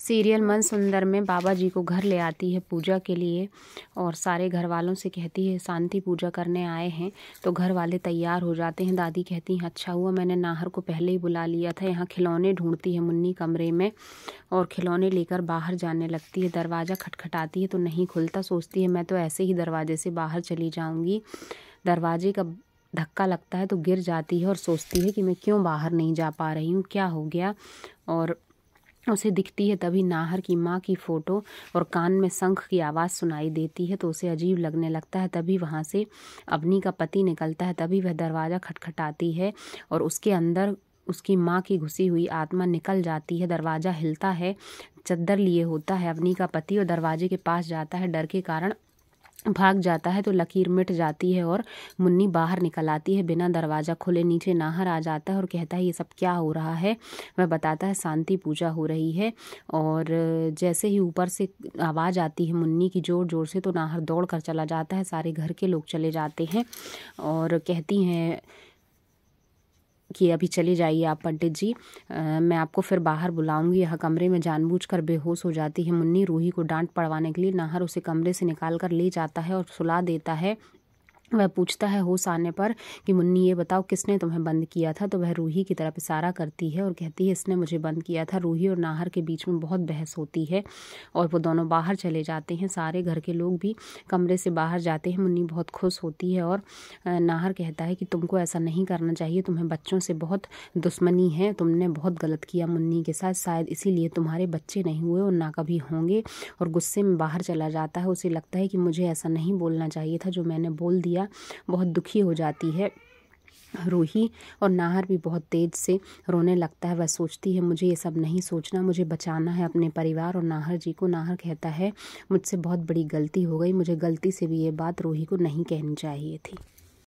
serial मन सुंदर में बाबा जी को घर ले आती है पूजा के लिए और सारे घर वालों से कहती है शांति पूजा करने आए हैं तो घर वाले तैयार हो जाते हैं दादी कहती हैं अच्छा हुआ मैंने नाहर को पहले ही बुला लिया था यहाँ खिलौने ढूंढती है मुन्नी कमरे में और खिलौने लेकर बाहर जाने लगती है दरवाज़ा खटखटाती है तो नहीं खुलता सोचती है मैं तो ऐसे ही दरवाजे से बाहर चली जाऊँगी दरवाजे का धक्का लगता है तो गिर जाती है और सोचती है कि मैं क्यों बाहर नहीं जा पा रही हूँ क्या हो गया और उसे दिखती है तभी नाहर की माँ की फ़ोटो और कान में शंख की आवाज़ सुनाई देती है तो उसे अजीब लगने लगता है तभी वहाँ से अवनी का पति निकलता है तभी वह दरवाज़ा खटखटाती है और उसके अंदर उसकी माँ की घुसी हुई आत्मा निकल जाती है दरवाज़ा हिलता है चद्दर लिए होता है अवनी का पति और दरवाजे के पास जाता है डर के कारण भाग जाता है तो लकीर मिट जाती है और मुन्नी बाहर निकल आती है बिना दरवाज़ा खोले नीचे नाहर आ जाता है और कहता है ये सब क्या हो रहा है वह बताता है शांति पूजा हो रही है और जैसे ही ऊपर से आवाज़ आती है मुन्नी की ज़ोर ज़ोर से तो नाहर दौड़ कर चला जाता है सारे घर के लोग चले जाते हैं और कहती हैं कि अभी चले जाइए आप पंडित जी आ, मैं आपको फिर बाहर बुलाऊंगी यह कमरे में जानबूझकर बेहोश हो जाती है मुन्नी रूही को डांट पड़वाने के लिए नाहर उसे कमरे से निकाल कर ले जाता है और सुला देता है वह पूछता है होश आने पर कि मुन्नी ये बताओ किसने तुम्हें बंद किया था तो वह रूही की तरफ इशारा करती है और कहती है इसने मुझे बंद किया था रूही और नाहर के बीच में बहुत बहस होती है और वो दोनों बाहर चले जाते हैं सारे घर के लोग भी कमरे से बाहर जाते हैं मुन्नी बहुत खुश होती है और नाहर कहता है कि तुमको ऐसा नहीं करना चाहिए तुम्हें बच्चों से बहुत दुश्मनी है तुमने बहुत गलत किया मुन्नी के साथ शायद इसीलिए तुम्हारे बच्चे नहीं हुए और ना कभी होंगे और गुस्से में बाहर चला जाता है उसे लगता है कि मुझे ऐसा नहीं बोलना चाहिए था जो मैंने बोल दिया गुड़िया बहुत दुखी हो जाती है रूही और नाहर भी बहुत तेज़ से रोने लगता है वह सोचती है मुझे ये सब नहीं सोचना मुझे बचाना है अपने परिवार और नाहर जी को नाहर कहता है मुझसे बहुत बड़ी गलती हो गई मुझे गलती से भी ये बात रूही को नहीं कहनी चाहिए थी